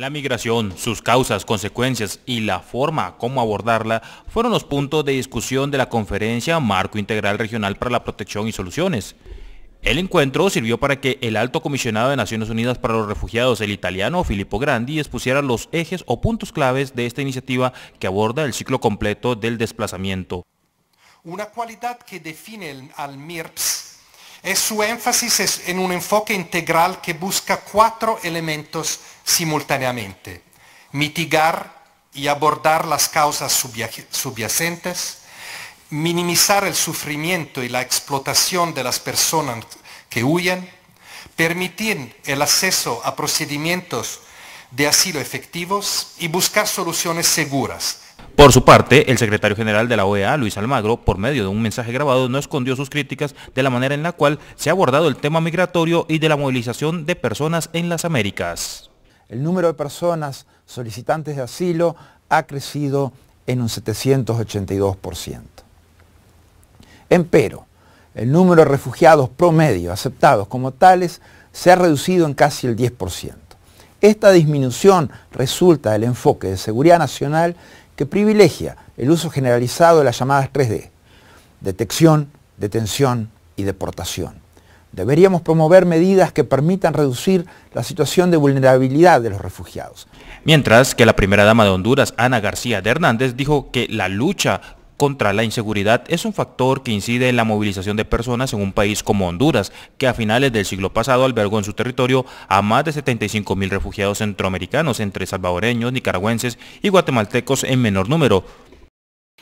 La migración, sus causas, consecuencias y la forma como abordarla fueron los puntos de discusión de la conferencia Marco Integral Regional para la Protección y Soluciones. El encuentro sirvió para que el alto comisionado de Naciones Unidas para los Refugiados, el italiano Filippo Grandi, expusiera los ejes o puntos claves de esta iniciativa que aborda el ciclo completo del desplazamiento. Una cualidad que define al MIRPS es su énfasis en un enfoque integral que busca cuatro elementos simultáneamente. Mitigar y abordar las causas subyacentes, minimizar el sufrimiento y la explotación de las personas que huyen, permitir el acceso a procedimientos de asilo efectivos y buscar soluciones seguras por su parte, el secretario general de la OEA, Luis Almagro, por medio de un mensaje grabado, no escondió sus críticas de la manera en la cual se ha abordado el tema migratorio y de la movilización de personas en las Américas. El número de personas solicitantes de asilo ha crecido en un 782%. Empero, el número de refugiados promedio aceptados como tales se ha reducido en casi el 10%. Esta disminución resulta del enfoque de seguridad nacional que privilegia el uso generalizado de las llamadas 3D, detección, detención y deportación. Deberíamos promover medidas que permitan reducir la situación de vulnerabilidad de los refugiados. Mientras que la primera dama de Honduras, Ana García de Hernández, dijo que la lucha contra la inseguridad es un factor que incide en la movilización de personas en un país como Honduras, que a finales del siglo pasado albergó en su territorio a más de 75 mil refugiados centroamericanos, entre salvadoreños, nicaragüenses y guatemaltecos en menor número.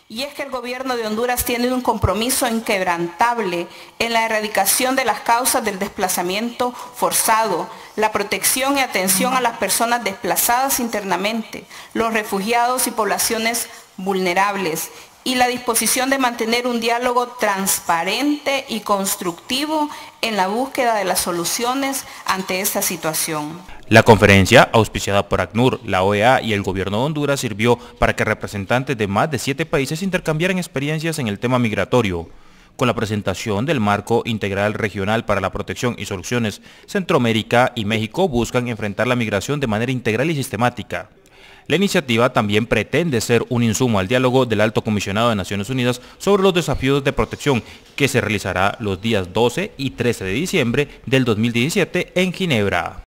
Y es que el gobierno de Honduras tiene un compromiso inquebrantable en la erradicación de las causas del desplazamiento forzado, la protección y atención a las personas desplazadas internamente, los refugiados y poblaciones vulnerables y la disposición de mantener un diálogo transparente y constructivo en la búsqueda de las soluciones ante esta situación. La conferencia, auspiciada por ACNUR, la OEA y el gobierno de Honduras, sirvió para que representantes de más de siete países intercambiaran experiencias en el tema migratorio con la presentación del marco integral regional para la protección y soluciones, Centroamérica y México buscan enfrentar la migración de manera integral y sistemática. La iniciativa también pretende ser un insumo al diálogo del Alto Comisionado de Naciones Unidas sobre los desafíos de protección que se realizará los días 12 y 13 de diciembre del 2017 en Ginebra.